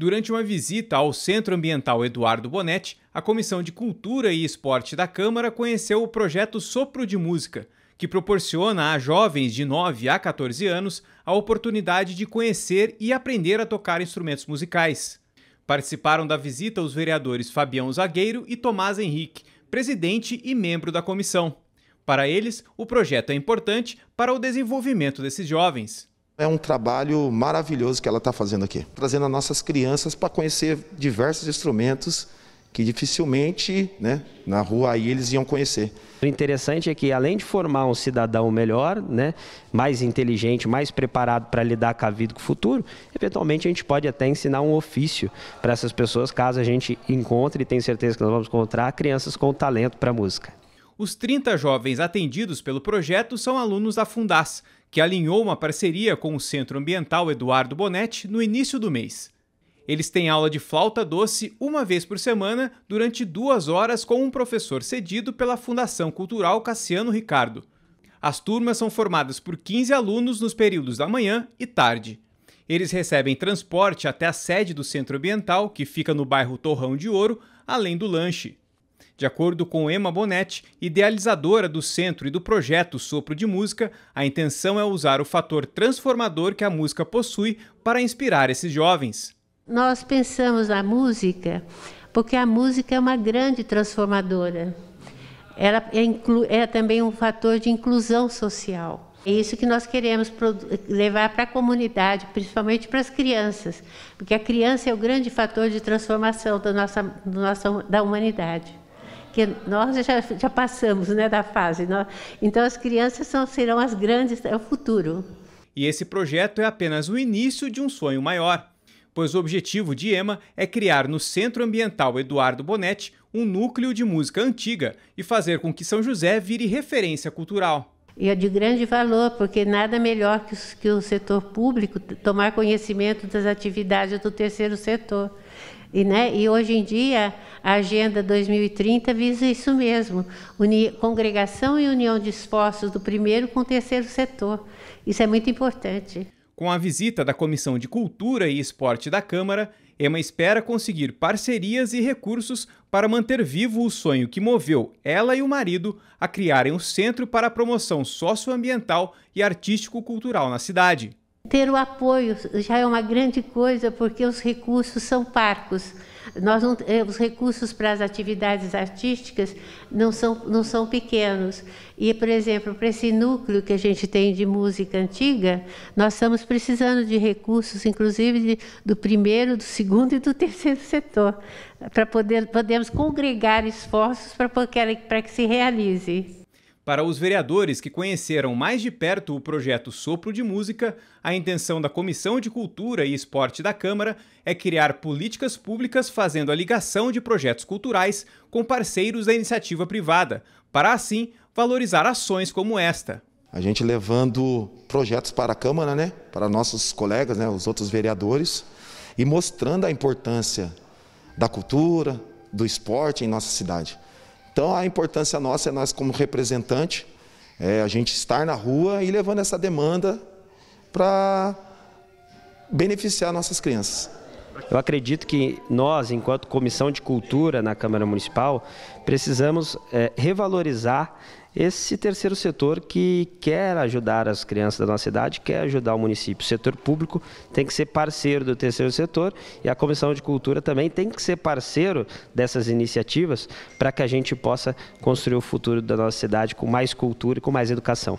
Durante uma visita ao Centro Ambiental Eduardo Bonetti, a Comissão de Cultura e Esporte da Câmara conheceu o projeto Sopro de Música, que proporciona a jovens de 9 a 14 anos a oportunidade de conhecer e aprender a tocar instrumentos musicais. Participaram da visita os vereadores Fabião Zagueiro e Tomás Henrique, presidente e membro da comissão. Para eles, o projeto é importante para o desenvolvimento desses jovens. É um trabalho maravilhoso que ela está fazendo aqui, trazendo as nossas crianças para conhecer diversos instrumentos que dificilmente né, na rua aí eles iam conhecer. O interessante é que além de formar um cidadão melhor, né, mais inteligente, mais preparado para lidar com a vida com o futuro, eventualmente a gente pode até ensinar um ofício para essas pessoas, caso a gente encontre e tenho certeza que nós vamos encontrar crianças com talento para música. Os 30 jovens atendidos pelo projeto são alunos da Fundas, que alinhou uma parceria com o Centro Ambiental Eduardo Bonetti no início do mês. Eles têm aula de flauta doce uma vez por semana durante duas horas com um professor cedido pela Fundação Cultural Cassiano Ricardo. As turmas são formadas por 15 alunos nos períodos da manhã e tarde. Eles recebem transporte até a sede do Centro Ambiental, que fica no bairro Torrão de Ouro, além do lanche. De acordo com Emma Bonetti, idealizadora do centro e do projeto Sopro de Música, a intenção é usar o fator transformador que a música possui para inspirar esses jovens. Nós pensamos na música porque a música é uma grande transformadora. Ela é, é também um fator de inclusão social. É isso que nós queremos levar para a comunidade, principalmente para as crianças, porque a criança é o grande fator de transformação da, nossa, da, nossa, da humanidade que nós já, já passamos né, da fase. Nós, então, as crianças são, serão as grandes, é o futuro. E esse projeto é apenas o início de um sonho maior, pois o objetivo de EMA é criar no Centro Ambiental Eduardo Bonetti um núcleo de música antiga e fazer com que São José vire referência cultural e é de grande valor, porque nada melhor que, que o setor público tomar conhecimento das atividades do terceiro setor. E, né, e hoje em dia, a Agenda 2030 visa isso mesmo: uni, congregação e união de esforços do primeiro com o terceiro setor. Isso é muito importante. Com a visita da Comissão de Cultura e Esporte da Câmara, Ema espera conseguir parcerias e recursos para manter vivo o sonho que moveu ela e o marido a criarem um centro para a promoção socioambiental e artístico-cultural na cidade. Ter o apoio já é uma grande coisa porque os recursos são parcos. Nós não, é, os recursos para as atividades artísticas não são, não são pequenos. E, por exemplo, para esse núcleo que a gente tem de música antiga, nós estamos precisando de recursos, inclusive de, do primeiro, do segundo e do terceiro setor, para poder, podermos congregar esforços para, para que se realize. Para os vereadores que conheceram mais de perto o projeto Sopro de Música, a intenção da Comissão de Cultura e Esporte da Câmara é criar políticas públicas fazendo a ligação de projetos culturais com parceiros da iniciativa privada, para assim valorizar ações como esta. A gente levando projetos para a Câmara, né, para nossos colegas, né, os outros vereadores, e mostrando a importância da cultura, do esporte em nossa cidade. Então a importância nossa é nós como representante, é a gente estar na rua e levando essa demanda para beneficiar nossas crianças. Eu acredito que nós, enquanto Comissão de Cultura na Câmara Municipal, precisamos é, revalorizar esse terceiro setor que quer ajudar as crianças da nossa cidade, quer ajudar o município. O setor público tem que ser parceiro do terceiro setor e a Comissão de Cultura também tem que ser parceiro dessas iniciativas para que a gente possa construir o futuro da nossa cidade com mais cultura e com mais educação.